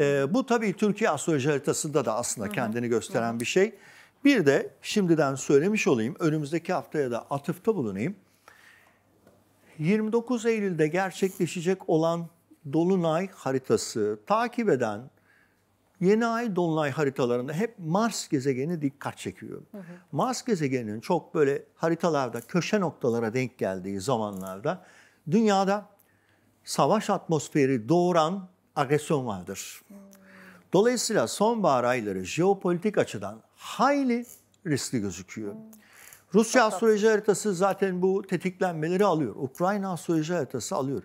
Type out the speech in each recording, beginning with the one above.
E, bu tabii Türkiye astroloji haritasında da aslında Hı -hı. kendini gösteren Hı -hı. bir şey. Bir de şimdiden söylemiş olayım, önümüzdeki haftaya da atıfta bulunayım. 29 Eylül'de gerçekleşecek olan Dolunay haritası takip eden yeni ay Dolunay haritalarında hep Mars gezegeni dikkat çekiyor. Mars gezegeninin çok böyle haritalarda köşe noktalara denk geldiği zamanlarda dünyada savaş atmosferi doğuran agresyon vardır. Dolayısıyla sonbahar ayları jeopolitik açıdan hayli riskli gözüküyor. Rusya astroloji haritası zaten bu tetiklenmeleri alıyor. Ukrayna astroloji haritası alıyor.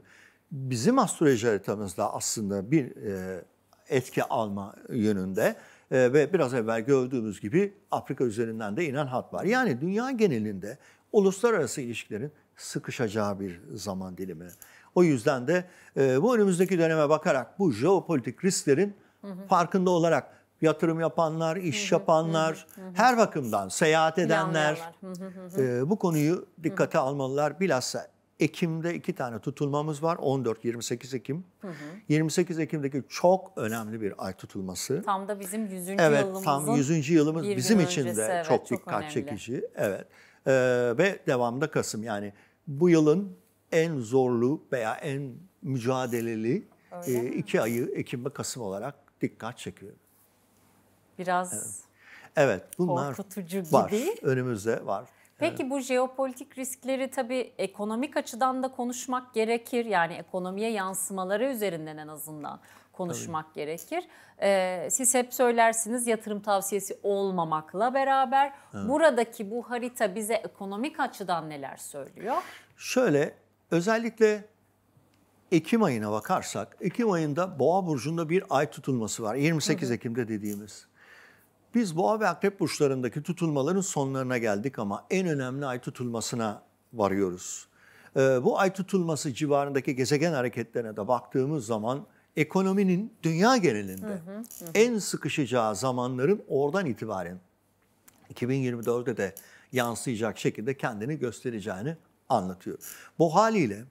Bizim astroloji haritamızda aslında bir e, etki alma yönünde e, ve biraz evvel gördüğümüz gibi Afrika üzerinden de inen hat var. Yani dünya genelinde uluslararası ilişkilerin sıkışacağı bir zaman dilimi. O yüzden de e, bu önümüzdeki döneme bakarak bu jeopolitik risklerin hı hı. farkında olarak yatırım yapanlar, iş hı hı, yapanlar, hı hı. her bakımdan seyahat edenler hı hı hı. E, bu konuyu dikkate hı hı. almalılar. Bilhassa Ekim'de iki tane tutulmamız var. 14-28 Ekim. Hı hı. 28 Ekim'deki çok önemli bir ay tutulması. Tam da bizim 100. Evet, yılımızın. Evet tam 100. yılımız bizim için de evet, çok, çok dikkat önemli. çekici. Evet. Ee, ve devamında Kasım yani bu yılın en zorlu veya en mücadeleli e, iki ayı Ekim ve Kasım olarak dikkat çekiyor. Biraz evet. Evet bunlar korkutucu gibi. var. Önümüzde var. Peki evet. bu jeopolitik riskleri tabii ekonomik açıdan da konuşmak gerekir. Yani ekonomiye yansımaları üzerinden en azından konuşmak tabii. gerekir. Ee, siz hep söylersiniz yatırım tavsiyesi olmamakla beraber evet. buradaki bu harita bize ekonomik açıdan neler söylüyor? Şöyle Özellikle Ekim ayına bakarsak, Ekim ayında Boğa burcunda bir ay tutulması var. 28 Ekim'de dediğimiz. Biz Boğa ve Akrep burçlarındaki tutulmaların sonlarına geldik ama en önemli ay tutulmasına varıyoruz. Ee, bu ay tutulması civarındaki gezegen hareketlerine de baktığımız zaman ekonominin dünya genelinde hı hı, hı. en sıkışacağı zamanların oradan itibaren 2024'de de yansıyacak şekilde kendini göstereceğini anlatıyor. Bu haliyle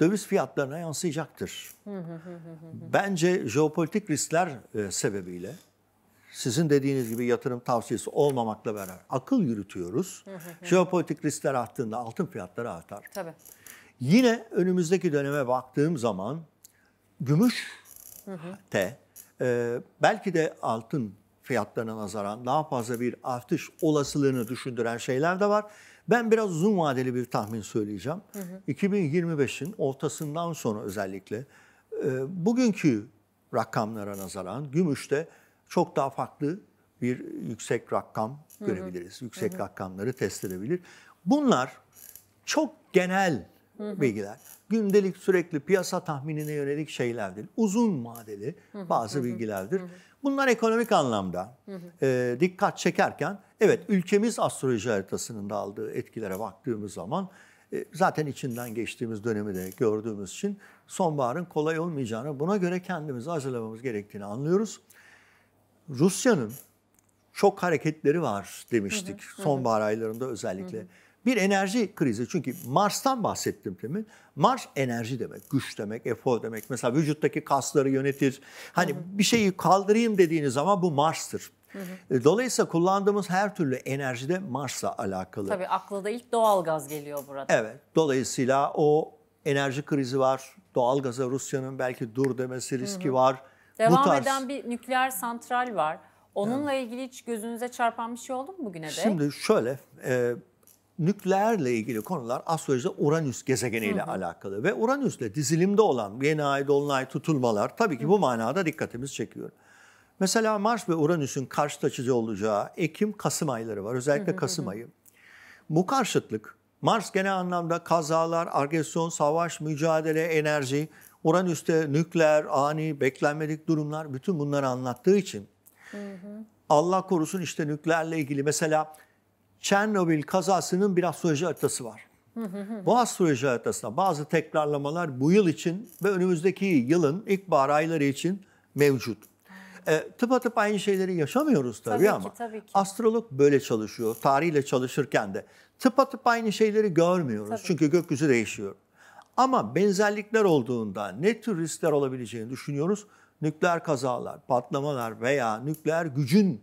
döviz fiyatlarına yansıyacaktır. Bence jeopolitik riskler e, sebebiyle sizin dediğiniz gibi yatırım tavsiyesi olmamakla beraber akıl yürütüyoruz. jeopolitik riskler arttığında altın fiyatları artar. Tabii. Yine önümüzdeki döneme baktığım zaman gümüş te e, belki de altın fiyatlarına nazaran daha fazla bir artış olasılığını düşündüren şeyler de var. Ben biraz uzun vadeli bir tahmin söyleyeceğim. 2025'in ortasından sonra özellikle e, bugünkü rakamlara nazaran gümüşte çok daha farklı bir yüksek rakam görebiliriz. Hı hı. Yüksek hı hı. rakamları test edebilir. Bunlar çok genel bilgiler. Gündelik sürekli piyasa tahminine yönelik şeylerdir. Uzun vadeli bazı bilgilerdir. Bunlar ekonomik anlamda E, dikkat çekerken evet ülkemiz astroloji haritasının da aldığı etkilere baktığımız zaman e, zaten içinden geçtiğimiz dönemi de gördüğümüz için sonbaharın kolay olmayacağını buna göre kendimizi hazırlamamız gerektiğini anlıyoruz. Rusya'nın çok hareketleri var demiştik hı hı, sonbahar aylarında özellikle. Hı hı. Bir enerji krizi çünkü Mars'tan bahsettim demin. Mars enerji demek, güç demek, efor demek. Mesela vücuttaki kasları yönetir. Hani hı hı. bir şeyi kaldırayım dediğiniz zaman bu Mars'tır. Hı hı. E, dolayısıyla kullandığımız her türlü enerji de Mars'la alakalı. Tabii akla ilk doğal gaz geliyor burada. Evet. Dolayısıyla o enerji krizi var. Doğal gaza Rusya'nın belki dur demesi riski hı hı. var. Devam Bu tarz... eden bir nükleer santral var. Onunla evet. ilgili hiç gözünüze çarpan bir şey oldu mu bugüne de? Şimdi şöyle, e, nükleerle ilgili konular astrolojide Uranüs gezegeniyle hı hı. alakalı ve Uranüs'le dizilimde olan yeni ay, dolunay, tutulmalar tabii ki bu manada dikkatimizi çekiyor. Mesela Mars ve Uranüs'ün karşıt açıcı olacağı Ekim-Kasım ayları var. Özellikle Kasım ayı. Bu karşıtlık Mars genel anlamda kazalar, agresyon, savaş, mücadele, enerji, Uranüs'te nükleer, ani, beklenmedik durumlar bütün bunları anlattığı için hı hı. Allah korusun işte nükleerle ilgili mesela Çernobil kazasının bir astroloji haritası var. bu astroloji haritasında bazı tekrarlamalar bu yıl için ve önümüzdeki yılın ilkbahar ayları için mevcut. E, tıpatıp aynı şeyleri yaşamıyoruz tabii, tabii ama ki, tabii ki. astrolog böyle çalışıyor. Tarihle çalışırken de tıpatıp aynı şeyleri görmüyoruz. Tabii. Çünkü gökyüzü değişiyor. Ama benzerlikler olduğunda ne tür riskler olabileceğini düşünüyoruz. Nükleer kazalar, patlamalar veya nükleer gücün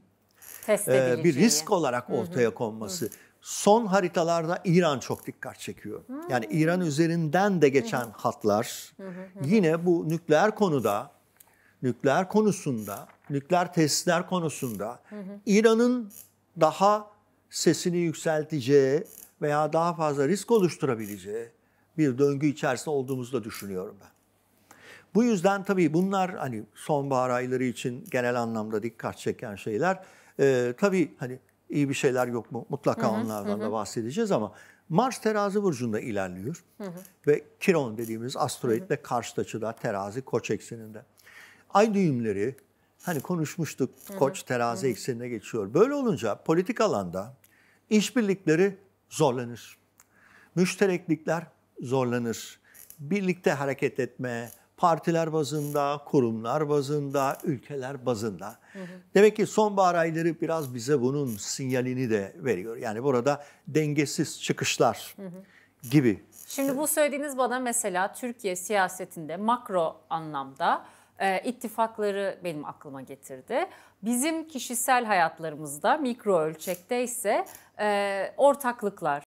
e, bir risk olarak ortaya konması. Hı hı. Son haritalarda İran çok dikkat çekiyor. Hı. Yani hmm. İran üzerinden de geçen hı hı. hatlar hı hı hı. yine bu nükleer konuda, nükleer konusunda, nükleer tesisler konusunda İran'ın daha sesini yükselteceği veya daha fazla risk oluşturabileceği bir döngü içerisinde olduğumuzu da düşünüyorum ben. Bu yüzden tabii bunlar hani sonbahar ayları için genel anlamda dikkat çeken şeyler. E, tabii hani iyi bir şeyler yok mu? Mutlaka hı hı, onlardan hı. da bahsedeceğiz ama Mars terazi burcunda ilerliyor. Hı hı. Ve Kiron dediğimiz asteroid karşı karşıtaçıda, terazi, koç ekseninde. Ay düğümleri, hani konuşmuştuk, koç terazi hı eksenine geçiyor. Böyle olunca politik alanda işbirlikleri zorlanır. Müştereklikler zorlanır. Birlikte hareket etmeye partiler bazında, kurumlar bazında, ülkeler bazında. Hı hı. Demek ki sonbahar ayları biraz bize bunun sinyalini de veriyor. Yani burada dengesiz çıkışlar hı hı. gibi. Şimdi bu söylediğiniz bana mesela Türkiye siyasetinde makro anlamda e, ittifakları benim aklıma getirdi. Bizim kişisel hayatlarımızda mikro ölçekte ise e, ortaklıklar,